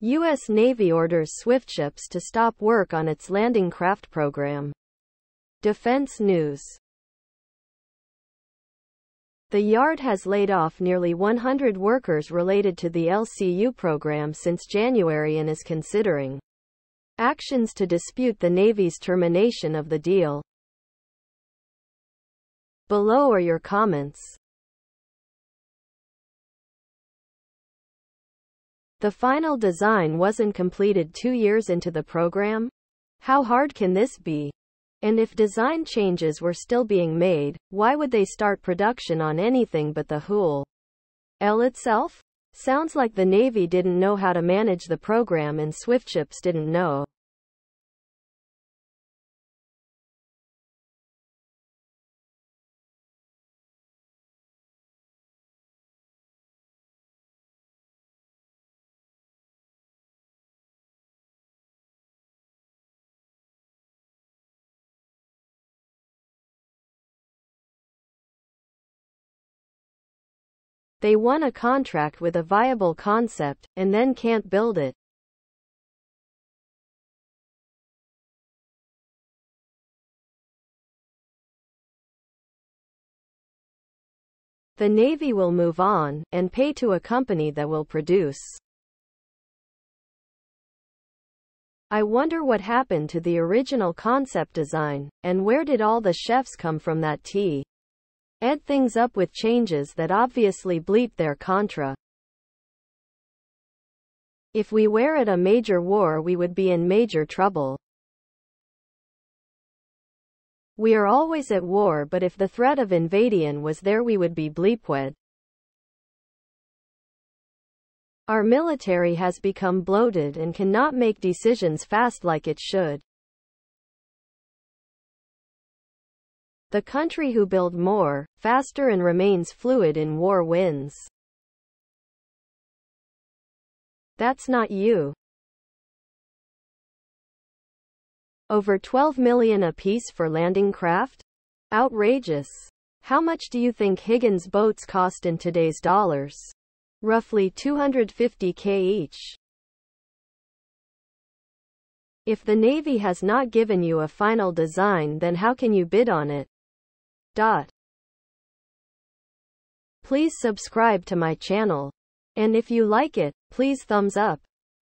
U.S. Navy orders Swiftships to stop work on its landing craft program. Defense News The yard has laid off nearly 100 workers related to the LCU program since January and is considering actions to dispute the Navy's termination of the deal. Below are your comments. The final design wasn't completed two years into the program? How hard can this be? And if design changes were still being made, why would they start production on anything but the Hool L itself? Sounds like the Navy didn't know how to manage the program and Swiftchips didn't know. They won a contract with a viable concept, and then can't build it. The Navy will move on, and pay to a company that will produce. I wonder what happened to the original concept design, and where did all the chefs come from that tea? Add things up with changes that obviously bleep their contra. If we were at a major war we would be in major trouble. We are always at war but if the threat of invasion was there we would be bleepwed. Our military has become bloated and cannot make decisions fast like it should. The country who build more, faster and remains fluid in war wins. That's not you. Over 12 million apiece for landing craft? Outrageous. How much do you think Higgins boats cost in today's dollars? Roughly 250k each. If the Navy has not given you a final design then how can you bid on it? Dot. Please subscribe to my channel. And if you like it, please thumbs up.